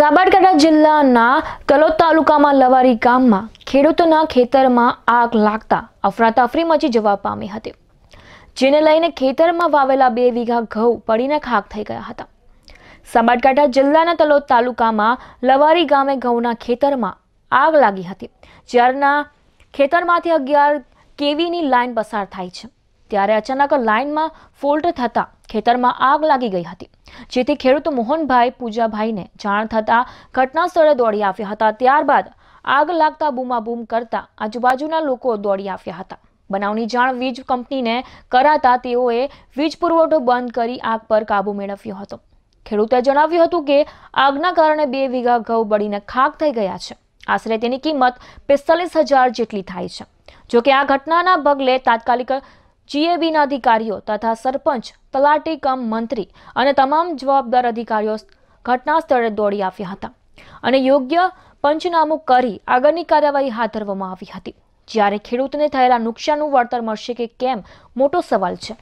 સાબરકાંઠા જિલ્લાના તલોદ તાલુકામાં લવારી ગામમાં ખેડૂતોના ખેતરમાં આગ લાગતા અફરાતફરી મચી જવા પામી હતી જેને લઈને ખેતરમાં વાવેલા બે વીઘા ઘઉં પડીને ખાક થઈ ગયા હતા સાબરકાંઠા જિલ્લાના તલોદ તાલુકામાં લવારી ગામે ઘઉંના ખેતરમાં આગ લાગી હતી જ્યારના ખેતરમાંથી અગિયાર કેવીની લાઇન પસાર થાય છે ત્યારે અચાનક લાઇનમાં ફોલ્ટ થતાં ખેતરમાં આગ લાગી ગઈ હતી જેથી ખેડૂત મોહનભાઈ પૂજાભાઈને જાણ થતાં ઘટના સ્થળે દોડી આવ્યા હતા ત્યારબાદ આગ લાગતા બૂમાબૂમ કરતા આજુબાજુના લોકો દોડી આવ્યા હતા બનાવની જાણ વીજ કંપનીને કરાતા તેઓએ વીજ પુરવઠો બંધ કરી આગ પર કાબુ મેળવ્યો હતો ખેડૂતે જણાવ્યું હતું કે આગના કારણે બે વીઘા ઘઉં બળીને ખાક થઈ ગયા છે આશરે તેની કિંમત પિસ્તાલીસ હજાર જેટલી થાય છે જોકે આ ઘટનાના પગલે તાત્કાલિક જીએબીના અધિકારીઓ તથા સરપંચ તલાટી કમ મંત્રી અને તમામ જવાબદાર અધિકારીઓ ઘટના સ્થળે દોડી આવ્યા હતા અને યોગ્ય પંચનામું કરી આગળની કાર્યવાહી હાથ ધરવામાં આવી હતી જ્યારે ખેડૂતને થયેલા નુકસાનનું વળતર મળશે કે કેમ મોટો સવાલ છે